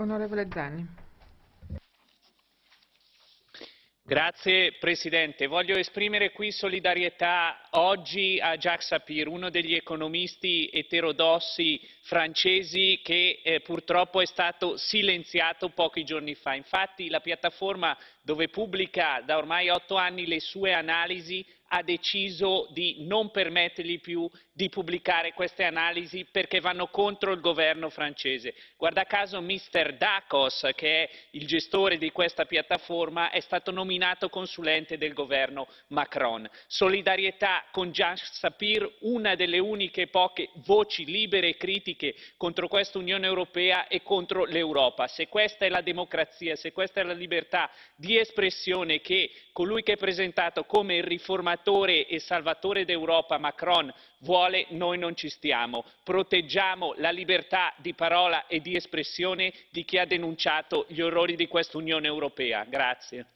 Onorevole Zanni. Grazie Presidente. Voglio esprimere qui solidarietà oggi a Jacques Sapir, uno degli economisti eterodossi francesi che eh, purtroppo è stato silenziato pochi giorni fa. Infatti la piattaforma dove pubblica da ormai otto anni le sue analisi ha deciso di non permettergli più di pubblicare queste analisi perché vanno contro il governo francese. Guarda caso Mr. Dacos, che è il gestore di questa piattaforma, è stato nominato consulente del governo Macron. Solidarietà con Jean Sapir, una delle uniche poche voci libere e critiche contro questa Unione Europea e contro l'Europa. Se questa è la democrazia, se questa è la libertà di espressione che colui che è presentato come il riformatore riformatore e salvatore d'Europa Macron vuole, noi non ci stiamo. Proteggiamo la libertà di parola e di espressione di chi ha denunciato gli orrori di questa Unione Europea. Grazie.